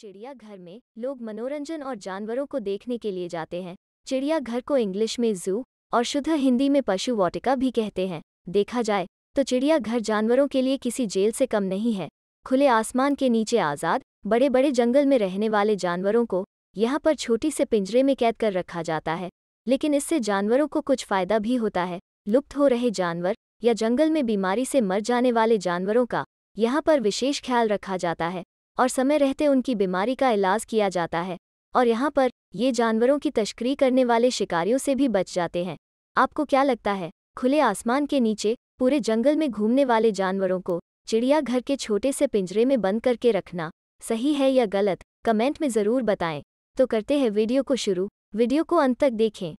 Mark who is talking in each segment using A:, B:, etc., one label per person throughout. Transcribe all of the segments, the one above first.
A: चिड़ियाघर में लोग मनोरंजन और जानवरों को देखने के लिए जाते हैं चिड़ियाघर को इंग्लिश में जू और शुद्ध हिंदी में पशु वाटिका भी कहते हैं देखा जाए तो चिड़ियाघर जानवरों के लिए किसी जेल से कम नहीं है खुले आसमान के नीचे आज़ाद बड़े बड़े जंगल में रहने वाले जानवरों को यहाँ पर छोटी से पिंजरे में कैद कर रखा जाता है लेकिन इससे जानवरों को कुछ फ़ायदा भी होता है लुप्त हो रहे जानवर या जंगल में बीमारी से मर जाने वाले जानवरों का यहाँ पर विशेष ख्याल रखा जाता है और समय रहते उनकी बीमारी का इलाज किया जाता है और यहाँ पर ये जानवरों की तस्करी करने वाले शिकारियों से भी बच जाते हैं आपको क्या लगता है खुले आसमान के नीचे पूरे जंगल में घूमने वाले जानवरों को चिड़ियाघर के छोटे से पिंजरे में बंद करके रखना सही है या गलत कमेंट में ज़रूर बताएं तो करते हैं वीडियो को शुरू वीडियो को अंत तक देखें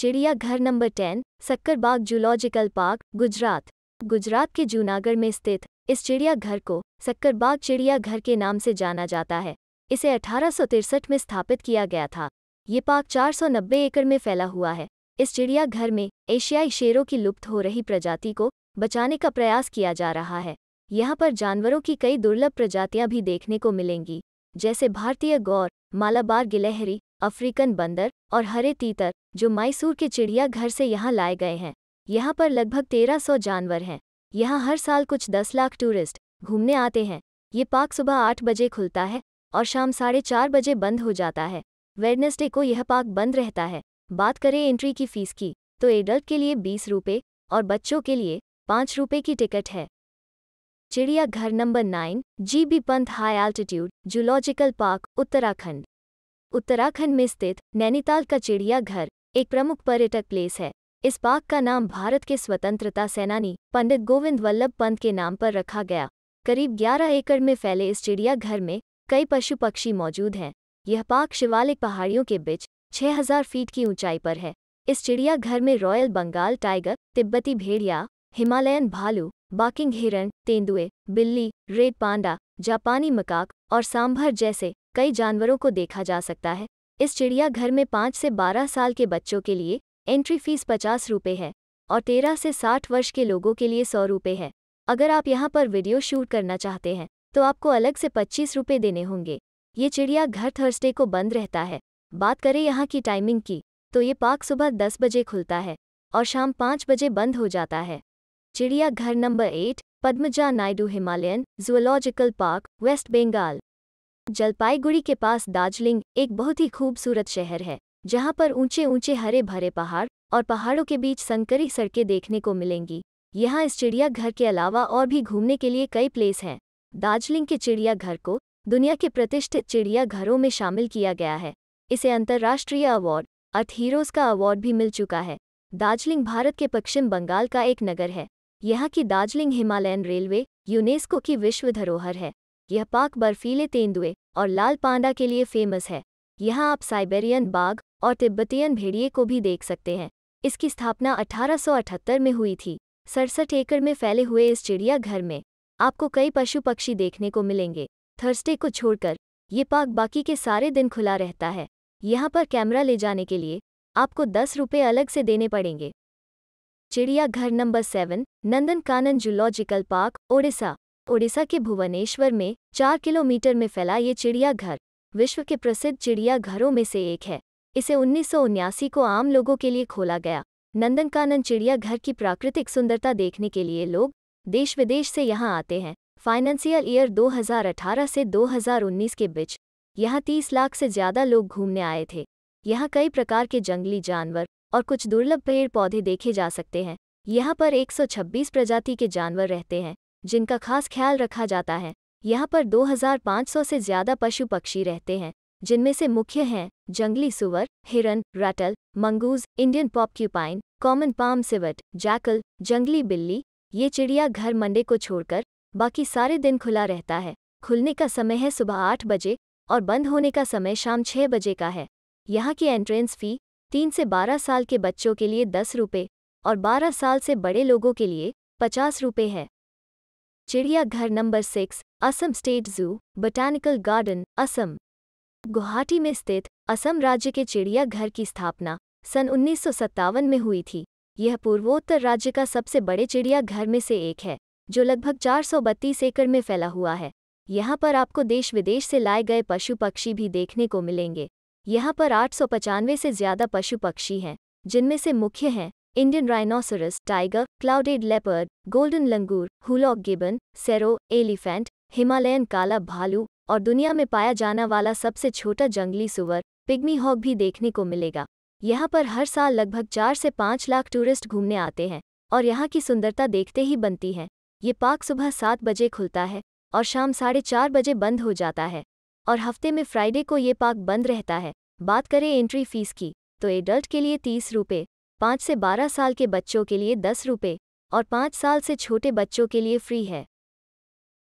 A: चिड़ियाघर number ten Sakkarbaug zoological park Gujarat Gujarat के जूनागढ़ में स्थित इस चिड़ियाघर को सक्करबाग चिड़ियाघर के नाम से जाना जाता है इसे अठारह में स्थापित किया गया था ये पार्क 490 एकड़ में फैला हुआ है इस चिड़ियाघर में एशियाई शेरों की लुप्त हो रही प्रजाति को बचाने का प्रयास किया जा रहा है यहाँ पर जानवरों की कई दुर्लभ प्रजातियाँ भी देखने को मिलेंगी जैसे भारतीय गौर मालाबार गिलहरी अफ्रीकन बंदर और हरे तीतर जो मैसूर के चिड़ियाघर से यहाँ लाए गए हैं यहाँ पर लगभग 1300 जानवर हैं यहाँ हर साल कुछ 10 लाख टूरिस्ट घूमने आते हैं ये पार्क सुबह आठ बजे खुलता है और शाम साढ़े चार बजे बंद हो जाता है वेडनेसडे को यह पार्क बंद रहता है बात करें एंट्री की फ़ीस की तो एडल्ट के लिए बीस रुपये और बच्चों के लिए पाँच रुपये की टिकट है चिड़ियाघर number nine G B Pant high altitude zoological park Uttarakhand Uttarakhand में स्थित नैनीताल का चिड़ियाघर एक प्रमुख पर्यटक प्लेस है इस पार्क का नाम भारत के स्वतंत्रता सेनानी पंडित गोविंद वल्लभ पंत के नाम पर रखा गया करीब 11 एकड़ में फैले इस चिड़ियाघर में कई पशु पक्षी मौजूद हैं यह पार्क शिवालिक पहाड़ियों के बीच 6000 फीट की ऊंचाई पर है इस चिड़ियाघर में रॉयल बंगाल टाइगर तिब्बती भेड़िया हिमालयन भालू बाकिंग हिरण तेंदुए बिल्ली रेड पांडा जापानी मकाक और सांभर जैसे कई जानवरों को देखा जा सकता है इस चिड़ियाघर में पाँच से बारह साल के बच्चों के लिए एंट्री फीस पचास रुपये है और तेरह से साठ वर्ष के लोगों के लिए सौ रुपये है अगर आप यहाँ पर वीडियो शूट करना चाहते हैं तो आपको अलग से पच्चीस रुपये देने होंगे ये चिड़ियाघर थर्सडे को बंद रहता है बात करें यहाँ की टाइमिंग की तो ये पार्क सुबह दस बजे खुलता है और शाम पाँच बजे बंद हो जाता है चिड़ियाघर number eight Padmaja Naidu Himalayan zoological park West Bengal Jalpaiguri के पास दार्जिलिंग एक बहुत ही खूबसूरत शहर है जहाँ पर ऊंचे ऊंचे हरे भरे पहाड़ और पहाड़ों के बीच संकरी सड़कें देखने को मिलेंगी यहाँ इस चिड़ियाघर के अलावा और भी घूमने के लिए कई प्लेस हैं दार्जिलिंग के चिड़ियाघर को दुनिया के प्रतिष्ठित चिड़ियाघरों में शामिल किया गया है इसे अंतर्राष्ट्रीय अवार्ड अर्थ हीरोज़ का अवार्ड भी मिल चुका है दार्जिलिंग भारत के पश्चिम बंगाल का एक नगर है यहाँ की दार्जिलिंग हिमालयन रेलवे यूनेस्को की विश्व धरोहर है यह पाक बर्फीले तेंदुए और लाल पांडा के लिए फेमस है यहाँ आप साइबेरियन बाघ और तिब्बतियन भेड़िए को भी देख सकते हैं इसकी स्थापना 1878 में हुई थी सड़सठ एकड़ में फैले हुए इस चिड़ियाघर में आपको कई पशु पक्षी देखने को मिलेंगे थर्सडे को छोड़कर ये पार्क बाकी के सारे दिन खुला रहता है यहाँ पर कैमरा ले जाने के लिए आपको दस रुपये अलग से देने पड़ेंगे चिड़ियाघर number seven Nandan Kanan zoological park Odisha Odisha के भुवनेश्वर में चार किलोमीटर में फैला ये चिड़ियाघर विश्व के प्रसिद्ध चिड़ियाघरों में से एक है इसे उन्नीस को आम लोगों के लिए खोला गया नंदनकानन चिड़ियाघर की प्राकृतिक सुंदरता देखने के लिए लोग देश विदेश से यहाँ आते हैं फाइनेंशियल ईयर 2018 से 2019 के बीच यहाँ 30 लाख से ज़्यादा लोग घूमने आए थे यहाँ कई प्रकार के जंगली जानवर और कुछ दुर्लभ पेड़ पौधे देखे जा सकते हैं यहाँ पर 126 प्रजाति के जानवर रहते हैं जिनका खास ख्याल रखा जाता है यहाँ पर 2500 से ज़्यादा पशु पक्षी रहते हैं जिनमें से मुख्य हैं जंगली सुअर हिरन ratel mongoose Indian porcupine common palm civet jackal जंगली बिल्ली ये चिड़िया घर मंडे को छोड़कर बाकी सारे दिन खुला रहता है खुलने का समय है सुबह आठ बजे और बंद होने का समय शाम छह बजे का है यहाँ की एंट्रेंस फ़ी तीन से बारह साल के बच्चों के लिए दस रुपये और बारह साल से बड़े लोगों के लिए पचास रुपये है चिड़ियाघर number six Assam state zoo botanical garden Assam Guwahati में स्थित असम राज्य के चिड़ियाघर की स्थापना सन उन्नीस में हुई थी यह पूर्वोत्तर राज्य का सबसे बड़े चिड़ियाघर में से एक है जो लगभग चार एकड़ में फैला हुआ है यहाँ पर आपको देश विदेश से लाए गए पशु पक्षी भी देखने को मिलेंगे यहाँ पर आठ से ज़्यादा पशु पक्षी हैं जिनमें से मुख्य हैं Indian rhinoceros, tiger, clouded leopard, golden langur, hulog gibbon, serow elephant Himalayan काला भालू और दुनिया में पाया जाना वाला सबसे छोटा जंगली सुअर पिग्मी हॉक भी देखने को मिलेगा यहाँ पर हर साल लगभग चार से पाँच लाख टूरिस्ट घूमने आते हैं और यहाँ की सुंदरता देखते ही बनती है ये पार्क सुबह सात बजे खुलता है और शाम साढ़े चार बजे बंद हो जाता है और हफ्ते में फ्राइडे को ये पार्क बंद रहता है बात करें एंट्री फीस की तो एडल्ट के लिए तीस रुपये पाँच से बारह साल के बच्चों के लिए दस रुपये और पाँच साल से छोटे बच्चों के लिए फ्री है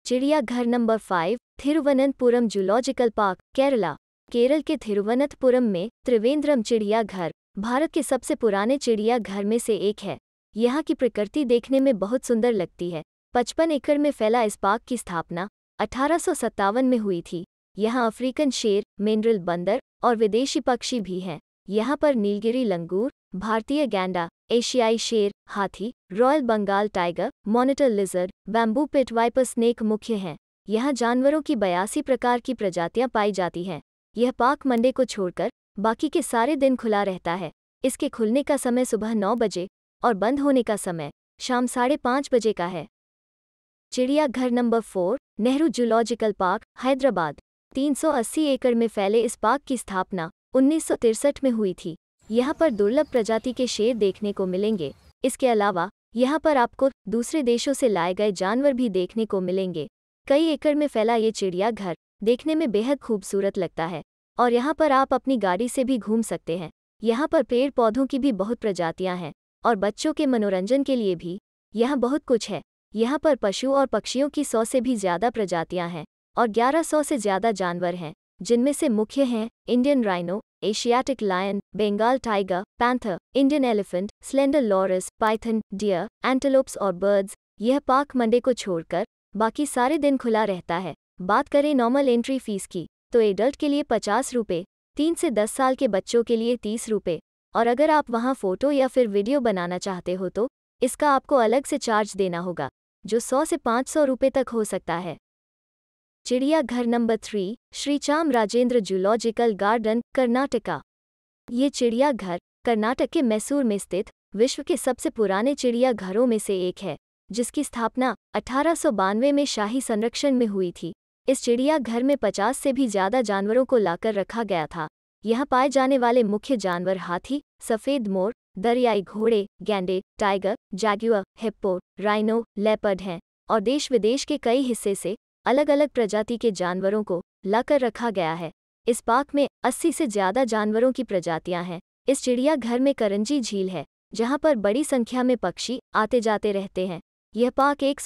A: चिड़ियाघर number five Thiruvananthapuram zoological park Kerala Kerala के थिरुवनंतपुरम में त्रिवेंद्रम चिड़ियाघर भारत के सबसे पुराने चिड़ियाघर में से एक है यहाँ की प्रकृति देखने में बहुत सुंदर लगती है पचपन एकड़ में फैला इस पार्क की स्थापना अठारह में हुई थी यहाँ अफ्रीकन शेर मिनरल बंदर और विदेशी पक्षी भी हैं यहाँ पर नीलगिरी लंगूर भारतीय गैंडा एशियाई शेर हाथी royal Bengal tiger monitor lizard bamboo pit viper snake मुख्य हैं यहाँ जानवरों की बयासी प्रकार की प्रजातियाँ पाई जाती हैं यह पार्क मंडे को छोड़कर बाकी के सारे दिन खुला रहता है इसके खुलने का समय सुबह नौ बजे और बंद होने का समय शाम साढ़े पाँच बजे का है चिड़ियाघर number four Nehru zoological park Hyderabad 380 एकड़ में फैले इस पार्क की स्थापना उन्नीस में हुई थी यहाँ पर दुर्लभ प्रजाति के शेर देखने को मिलेंगे इसके अलावा यहाँ पर आपको दूसरे देशों से लाए गए जानवर भी देखने को मिलेंगे कई एकड़ में फैला ये चिड़ियाघर देखने में बेहद खूबसूरत लगता है और यहाँ पर आप अपनी गाड़ी से भी घूम सकते हैं यहाँ पर पेड़ पौधों की भी बहुत प्रजातियाँ हैं और बच्चों के मनोरंजन के लिए भी यहाँ बहुत कुछ है यहाँ पर पशु और पक्षियों की सौ से भी ज़्यादा प्रजातियाँ हैं और ग्यारह सौ से ज़्यादा जानवर हैं जिनमें से मुख्य हैं Indian rhino Asiatic lion Bengal tiger panther Indian elephant slender loris python deer antelopes और बर्ड्स यह पार्क मंडे को छोड़कर बाकी सारे दिन खुला रहता है बात करें नॉर्मल एंट्री फीस की तो एडल्ट के लिए पचास रुपये तीन से दस साल के बच्चों के लिए तीस रुपये और अगर आप वहाँ फ़ोटो या फिर वीडियो बनाना चाहते हो तो इसका आपको अलग से चार्ज देना होगा जो सौ से पाँच सौ रुपये तक हो सकता है चिड़ियाघर number three श्रीचाम Rajendra zoological garden Karnataka ये चिड़ियाघर कर्नाटक के मैसूर में स्थित विश्व के सबसे पुराने चिड़ियाघरों में से एक है जिसकी स्थापना अठारह में शाही संरक्षण में हुई थी इस चिड़ियाघर में 50 से भी ज्यादा जानवरों को लाकर रखा गया था यहाँ पाए जाने वाले मुख्य जानवर हाथी सफ़ेद मोर दरियाई घोड़े गैंडे tiger jaguar hippo rhino leopard हैं और देश विदेश के कई हिस्से से अलग अलग प्रजाति के जानवरों को लाकर रखा गया है इस पार्क में 80 से ज़्यादा जानवरों की प्रजातियां हैं इस चिड़ियाघर में करंजी झील है जहां पर बड़ी संख्या में पक्षी आते जाते रहते हैं यह पार्क एक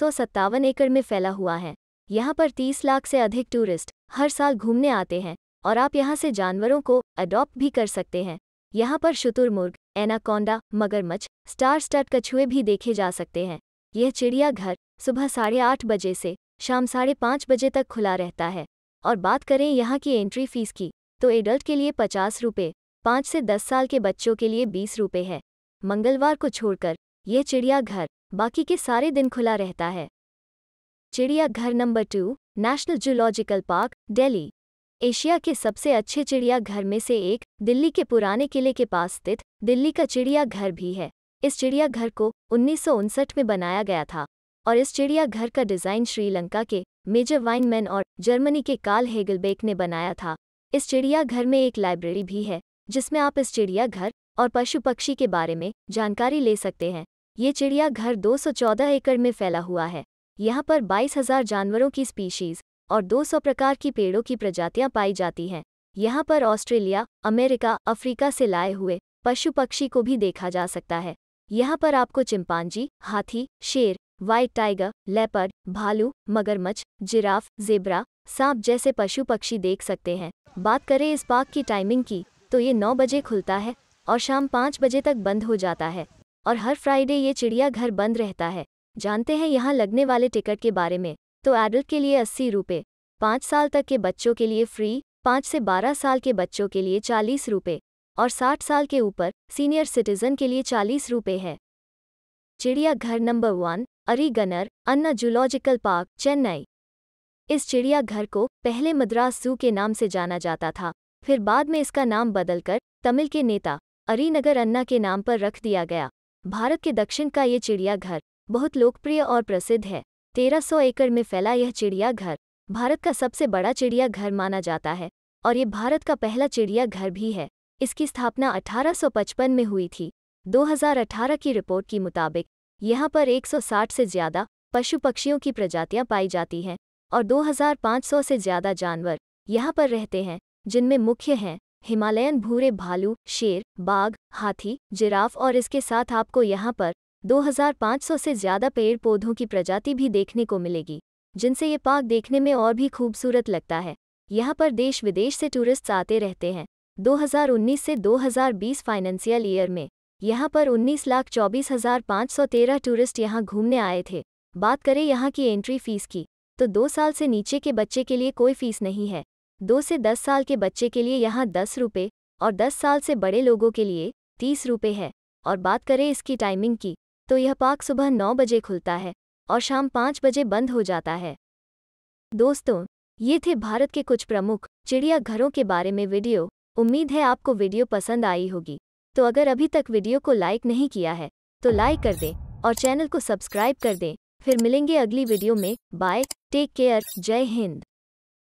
A: एकड़ में फैला हुआ है यहाँ पर 30 लाख से अधिक टूरिस्ट हर साल घूमने आते हैं और आप यहाँ से जानवरों को अडॉप्ट भी कर सकते हैं यहाँ पर शुतुरमुर्ग एनाकोंडा मगरमच्छ स्टार स्टार्ट कछुए भी देखे जा सकते हैं यह चिड़ियाघर सुबह साढ़े आठ बजे से शाम साढ़े पाँच बजे तक खुला रहता है और बात करें यहाँ की एंट्री फीस की तो एडल्ट के लिए पचास रुपये पाँच से दस साल के बच्चों के लिए बीस रुपये है मंगलवार को छोड़कर यह चिड़ियाघर बाकी के सारे दिन खुला रहता है चिड़ियाघर number two national zoological park Delhi Asia के सबसे अच्छे चिड़ियाघर में से एक दिल्ली के पुराने किले के पास स्थित दिल्ली का चिड़ियाघर भी है इस चिड़ियाघर को उन्नीस में बनाया गया था और इस चिड़ियाघर का डिज़ाइन श्रीलंका के मेजर वाइनमैन और जर्मनी के कार्ल हेगलबेक ने बनाया था इस चिड़ियाघर में एक लाइब्रेरी भी है जिसमें आप इस चिड़ियाघर और पशु पक्षी के बारे में जानकारी ले सकते हैं ये चिड़ियाघर 214 एकड़ में फैला हुआ है यहाँ पर 22,000 जानवरों की स्पीशीज़ और 200 प्रकार की पेड़ों की प्रजातियाँ पाई जाती हैं यहाँ पर ऑस्ट्रेलिया अमेरिका अफ्रीका से लाए हुए पशु पक्षी को भी देखा जा सकता है यहाँ पर आपको चिंपांजी हाथी शेर वाइट टाइगर लेपर्ड भालू मगरमच्छ जिराफ जेबरा सांप जैसे पशु पक्षी देख सकते हैं बात करें इस पार्क की टाइमिंग की तो ये नौ बजे खुलता है और शाम पाँच बजे तक बंद हो जाता है और हर फ्राइडे ये चिड़ियाघर बंद रहता है जानते हैं यहाँ लगने वाले टिकट के बारे में तो एडल्ट के लिए अस्सी रुपये पाँच साल तक के बच्चों के लिए फ्री पाँच से बारह साल के बच्चों के लिए चालीस रुपये और साठ साल के ऊपर सीनियर सिटीजन के लिए चालीस रुपये है चिड़ियाघर number one Arignar Anna zoological park Chennai इस चिड़ियाघर को पहले मद्रास जू के नाम से जाना जाता था फिर बाद में इसका नाम बदलकर तमिल के नेता अरीनगर अन्ना के नाम पर रख दिया गया भारत के दक्षिण का ये चिड़ियाघर बहुत लोकप्रिय और प्रसिद्ध है 1300 एकड़ में फैला यह चिड़ियाघर भारत का सबसे बड़ा चिड़ियाघर माना जाता है और ये भारत का पहला चिड़ियाघर भी है इसकी स्थापना 1855 में हुई थी 2018 की रिपोर्ट के मुताबिक यहाँ पर 160 से ज़्यादा पशु पक्षियों की प्रजातियाँ पाई जाती हैं और 2500 से ज़्यादा जानवर यहाँ पर रहते हैं जिनमें मुख्य हैं हिमालयन भूरे भालू शेर बाघ हाथी जिराफ और इसके साथ आपको यहाँ पर 2500 से ज़्यादा पेड़ पौधों की प्रजाति भी देखने को मिलेगी जिनसे ये पार्क देखने में और भी खूबसूरत लगता है यहाँ पर देश विदेश से टूरिस्ट आते रहते हैं 2019 से 2020 फाइनेंशियल ईयर में यहाँ पर उन्नीस लाख चौबीस हजार पाँच सौ तेरह टूरिस्ट यहाँ घूमने आए थे बात करें यहाँ की एंट्री फीस की तो दो साल से नीचे के बच्चे के लिए कोई फीस नहीं है दो से दस साल के बच्चे के लिए यहाँ दस रुपये और दस साल से बड़े लोगों के लिए तीस रुपये है और बात करें इसकी टाइमिंग की तो यह पार्क सुबह नौ बजे खुलता है और शाम पाँच बजे बंद हो जाता है दोस्तों ये थे भारत के कुछ प्रमुख चिड़ियाघरों के बारे में वीडियो उम्मीद है आपको वीडियो पसंद आई होगी तो अगर अभी तक वीडियो को लाइक नहीं किया है तो लाइक कर दें और चैनल को सब्सक्राइब कर दें फिर मिलेंगे अगली वीडियो में बाय टेक केयर जय हिंद